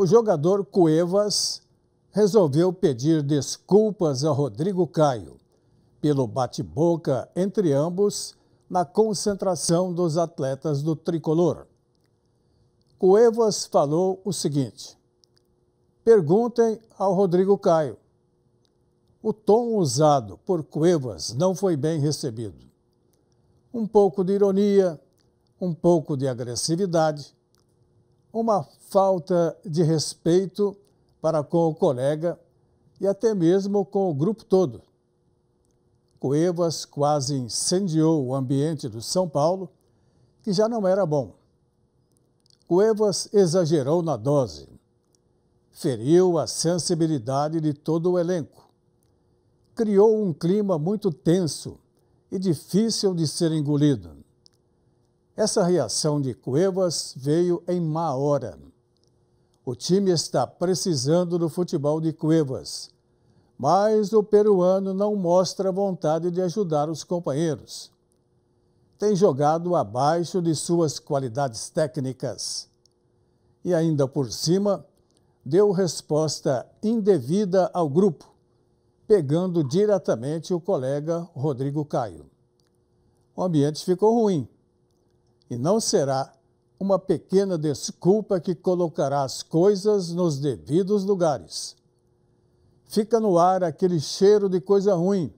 o jogador Cuevas resolveu pedir desculpas a Rodrigo Caio pelo bate-boca entre ambos na concentração dos atletas do tricolor. Cuevas falou o seguinte: Perguntem ao Rodrigo Caio. O tom usado por Cuevas não foi bem recebido. Um pouco de ironia, um pouco de agressividade, uma falta de respeito para com o colega e até mesmo com o grupo todo. Cuevas quase incendiou o ambiente do São Paulo, que já não era bom. Cuevas exagerou na dose. Feriu a sensibilidade de todo o elenco. Criou um clima muito tenso e difícil de ser engolido. Essa reação de Cuevas veio em má hora. O time está precisando do futebol de Cuevas. Mas o peruano não mostra vontade de ajudar os companheiros. Tem jogado abaixo de suas qualidades técnicas. E ainda por cima, deu resposta indevida ao grupo, pegando diretamente o colega Rodrigo Caio. O ambiente ficou ruim e não será uma pequena desculpa que colocará as coisas nos devidos lugares. Fica no ar aquele cheiro de coisa ruim.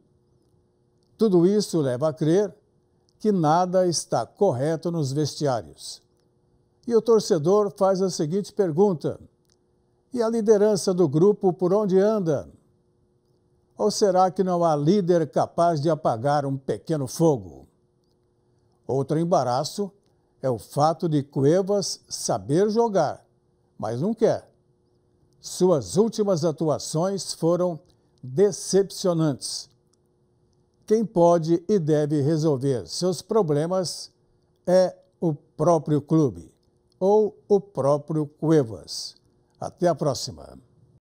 Tudo isso leva a crer que nada está correto nos vestiários. E o torcedor faz a seguinte pergunta: e a liderança do grupo por onde anda? Ou será que não há líder capaz de apagar um pequeno fogo? Outro embaraço é o fato de Cuevas saber jogar, mas não quer. Suas últimas atuações foram decepcionantes. Quem pode e deve resolver seus problemas é o próprio clube ou o próprio Cuevas. Até a próxima!